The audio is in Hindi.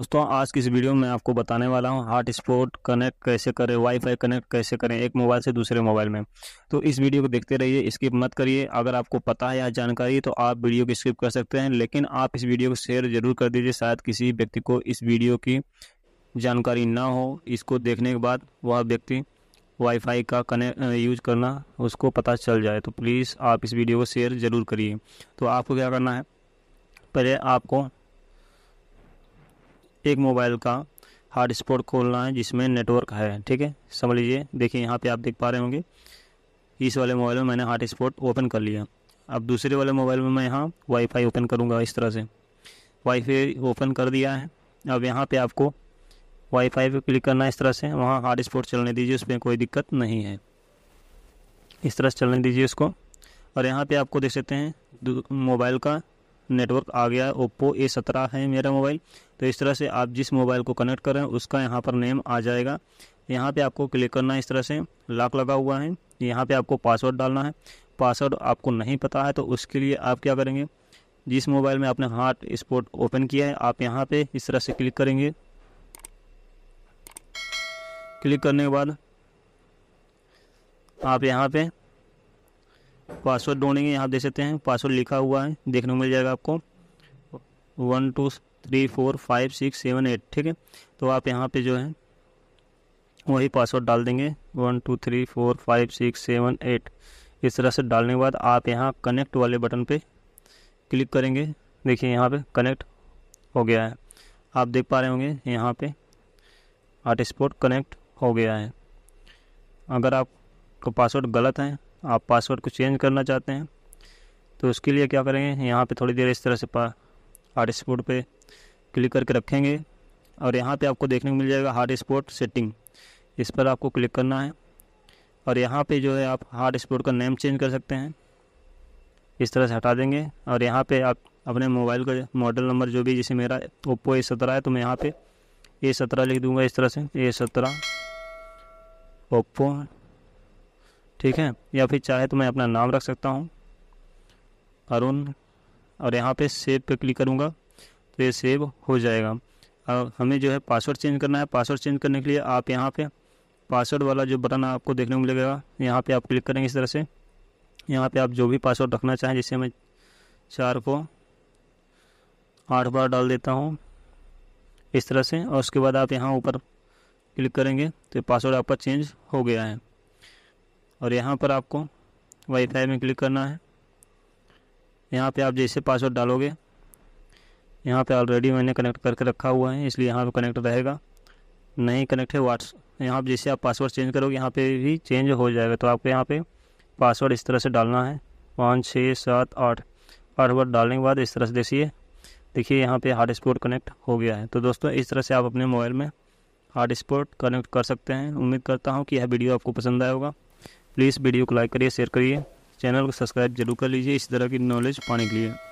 दोस्तों आज की इस वीडियो में आपको बताने वाला हूँ हॉट स्पॉट कनेक्ट कैसे करें वाईफाई कनेक्ट कैसे करें एक मोबाइल से दूसरे मोबाइल में तो इस वीडियो को देखते रहिए स्किप मत करिए अगर आपको पता है या जानकारी तो आप वीडियो को स्किप कर सकते हैं लेकिन आप इस वीडियो को शेयर जरूर कर दीजिए शायद किसी व्यक्ति को इस वीडियो की जानकारी ना हो इसको देखने के बाद वह व्यक्ति वाईफाई का कनेक्ट यूज करना उसको पता चल जाए तो प्लीज़ आप इस वीडियो को शेयर ज़रूर करिए तो आपको क्या करना है पहले आपको एक मोबाइल का हार्ड स्पॉट खोलना है जिसमें नेटवर्क है ठीक है समझ लीजिए देखिए यहाँ पे आप देख पा रहे होंगे इस वाले मोबाइल में मैंने हार्ड स्पॉट ओपन कर लिया अब दूसरे वाले मोबाइल में मैं यहाँ वाईफाई ओपन करूँगा इस तरह से वाईफाई ओपन कर दिया है अब यहाँ पे आपको वाईफाई पे क्लिक करना है इस तरह से वहाँ हार्ड स्पॉट चलने दीजिए उसमें कोई दिक्कत नहीं है इस तरह से चलने दीजिए उसको और यहाँ पर आपको देख सकते हैं मोबाइल का नेटवर्क आ गया है ओप्पो ए सत्रह है मेरा मोबाइल तो इस तरह से आप जिस मोबाइल को कनेक्ट करें उसका यहाँ पर नेम आ जाएगा यहाँ पे आपको क्लिक करना है इस तरह से लॉक लगा हुआ है यहाँ पे आपको पासवर्ड डालना है पासवर्ड आपको नहीं पता है तो उसके लिए आप क्या करेंगे जिस मोबाइल में आपने हॉट स्पॉट ओपन किया है आप यहाँ पे इस तरह से क्लिक करेंगे क्लिक करने के बाद आप यहाँ पे पासवर्ड ढूंढेंगे यहाँ देख सकते हैं पासवर्ड लिखा हुआ है देखने को मिल जाएगा आपको one two three four five six seven eight ठीक है तो आप यहाँ पे जो है वही पासवर्ड डाल देंगे one two three four five six seven eight इस तरह से डालने के बाद आप यहाँ कनेक्ट वाले बटन पे क्लिक करेंगे देखिए यहाँ पे कनेक्ट हो गया है आप देख पा रहे होंगे यहाँ पे हॉटस्पॉट कनेक्ट हो गया है अगर आपका पासवर्ड गलत है आप पासवर्ड को चेंज करना चाहते हैं तो उसके लिए क्या करेंगे यहाँ पे थोड़ी देर इस तरह से पा हार्ड स्पोर्ट पर क्लिक करके रखेंगे और यहाँ पे आपको देखने को मिल जाएगा हार्ड स्पोर्ट सेटिंग इस पर आपको क्लिक करना है और यहाँ पे जो है आप हार्ड स्पोर्ट का नेम चेंज कर सकते हैं इस तरह से हटा देंगे और यहाँ पे आप अपने मोबाइल का मॉडल नंबर जो भी जैसे मेरा ओप्पो ए सत्रह है तो मैं यहाँ पे ए सत्रह लिख दूंगा इस तरह से ए सत्रह ओप्पो ठीक है या फिर चाहे तो मैं अपना नाम रख सकता हूँ अरुण और यहाँ पे सेव पे क्लिक करूँगा तो ये सेव हो जाएगा अब हमें जो है पासवर्ड चेंज करना है पासवर्ड चेंज करने के लिए आप यहाँ पे पासवर्ड वाला जो बटन आपको देखने को मिलेगा यहाँ पे आप क्लिक करेंगे इस तरह से यहाँ पे आप जो भी पासवर्ड रखना चाहें जैसे मैं चार को आठ बार डाल देता हूँ इस तरह से और उसके बाद आप यहाँ ऊपर क्लिक करेंगे तो पासवर्ड आपका चेंज हो गया है और यहाँ पर आपको वाईफाई में क्लिक करना है यहाँ पे आप जैसे पासवर्ड डालोगे यहाँ पे ऑलरेडी मैंने कनेक्ट करके रखा हुआ है इसलिए यहाँ पे कनेक्ट रहेगा नहीं कनेक्ट है व्हाट्स यहाँ पर जैसे आप पासवर्ड चेंज करोगे यहाँ पे भी चेंज हो जाएगा तो आपको यहाँ पे पासवर्ड इस तरह से डालना है पाँच छः सात आठ आठ बार डालने के बाद इस तरह से देखिए देखिए यहाँ पर हार्ड स्पोर्ट कनेक्ट हो गया है तो दोस्तों इस तरह से आप अपने मोबाइल में हार्ड स्पोर्ट कनेक्ट कर सकते हैं उम्मीद करता हूँ कि यह वीडियो आपको पसंद आएगा होगा प्लीज़ वीडियो को लाइक करिए शेयर करिए चैनल को सब्सक्राइब जरूर कर लीजिए इस तरह की नॉलेज पाने के लिए